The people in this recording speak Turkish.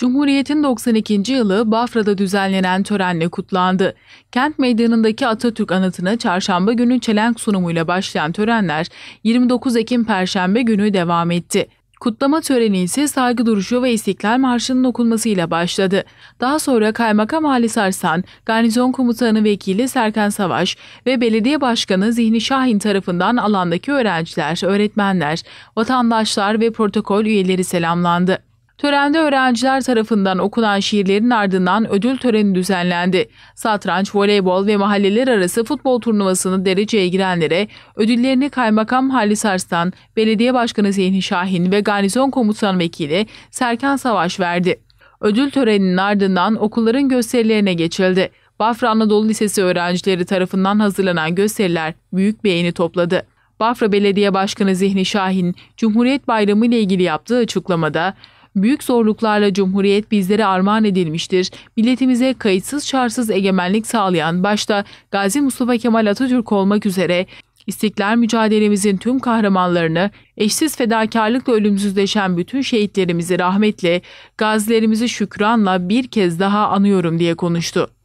Cumhuriyet'in 92. yılı Bafra'da düzenlenen törenle kutlandı. Kent meydanındaki Atatürk anıtına çarşamba günü çelenk sunumuyla başlayan törenler 29 Ekim Perşembe günü devam etti. Kutlama töreni ise saygı duruşu ve İstiklal Marşı'nın okunmasıyla başladı. Daha sonra Kaymakam Ali Sarsan, Garnizon Komutanı Vekili Serkan Savaş ve Belediye Başkanı Zihni Şahin tarafından alandaki öğrenciler, öğretmenler, vatandaşlar ve protokol üyeleri selamlandı. Törende öğrenciler tarafından okunan şiirlerin ardından ödül töreni düzenlendi. Satranç, voleybol ve mahalleler arası futbol turnuvasını dereceye girenlere ödüllerini Kaymakam Halis Arslan, Belediye Başkanı Zihni Şahin ve Garnizon Komutan Vekili Serkan Savaş verdi. Ödül töreninin ardından okulların gösterilerine geçildi. Bafra Anadolu Lisesi öğrencileri tarafından hazırlanan gösteriler büyük beğeni topladı. Bafra Belediye Başkanı Zihni Şahin, Cumhuriyet Bayramı ile ilgili yaptığı açıklamada Büyük zorluklarla Cumhuriyet bizlere armağan edilmiştir. Milletimize kayıtsız şartsız egemenlik sağlayan başta Gazi Mustafa Kemal Atatürk olmak üzere İstiklal mücadelemizin tüm kahramanlarını, eşsiz fedakarlıkla ölümsüzleşen bütün şehitlerimizi rahmetle, gazilerimizi şükranla bir kez daha anıyorum diye konuştu.